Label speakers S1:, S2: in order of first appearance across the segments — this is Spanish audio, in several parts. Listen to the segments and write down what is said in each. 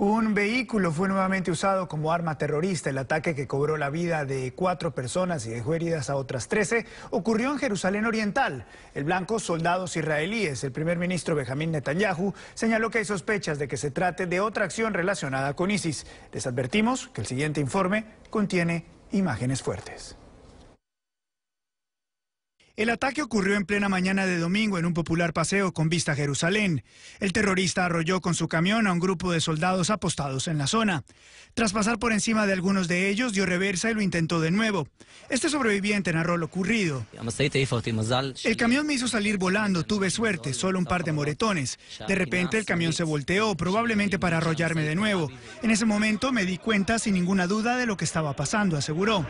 S1: Un vehículo fue nuevamente usado como arma terrorista. El ataque que cobró la vida de cuatro personas y dejó heridas a otras trece ocurrió en Jerusalén Oriental. El blanco, soldados israelíes. El primer ministro Benjamín Netanyahu señaló que hay sospechas de que se trate de otra acción relacionada con ISIS. Les advertimos que el siguiente informe contiene imágenes fuertes. El ataque ocurrió en plena mañana de domingo en un popular paseo con vista a Jerusalén. El terrorista arrolló con su camión a un grupo de soldados apostados en la zona. Tras pasar por encima de algunos de ellos, dio reversa y lo intentó de nuevo. Este sobreviviente narró lo ocurrido. El camión me hizo salir volando, tuve suerte, solo un par de moretones. De repente el camión se volteó, probablemente para arrollarme de nuevo. En ese momento me di cuenta sin ninguna duda de lo que estaba pasando, aseguró.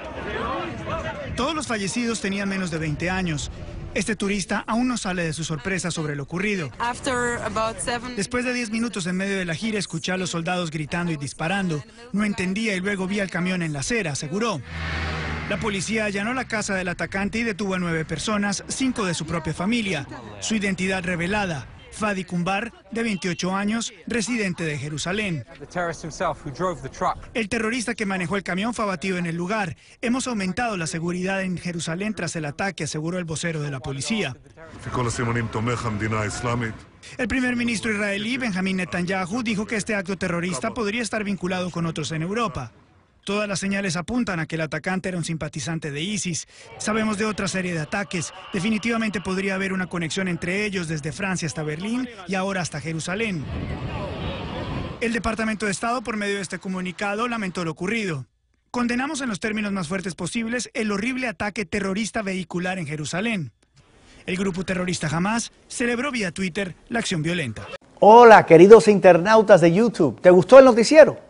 S1: Todos los fallecidos tenían menos de 20 años. Este turista aún no sale de su sorpresa sobre lo ocurrido. Después de 10 minutos en medio de la gira, escuché a los soldados gritando y disparando. No entendía y luego vi al camión en la acera, aseguró. La policía allanó la casa del atacante y detuvo a nueve personas, cinco de su propia familia. Su identidad revelada, Fadi Kumbar, de 28 años, residente de Jerusalén. El terrorista que manejó el camión fue abatido en el lugar. Hemos aumentado la seguridad en Jerusalén tras el ataque, aseguró el vocero de la policía. El primer ministro israelí, BENJAMIN Netanyahu, dijo que este acto terrorista podría estar vinculado con otros en Europa. Todas las señales apuntan a que el atacante era un simpatizante de ISIS. Sabemos de otra serie de ataques. Definitivamente podría haber una conexión entre ellos desde Francia hasta Berlín y ahora hasta Jerusalén. El Departamento de Estado, por medio de este comunicado, lamentó lo ocurrido. Condenamos en los términos más fuertes posibles el horrible ataque terrorista vehicular en Jerusalén. El grupo terrorista Hamas celebró vía Twitter la acción violenta.
S2: Hola, queridos internautas de YouTube. ¿Te gustó el noticiero?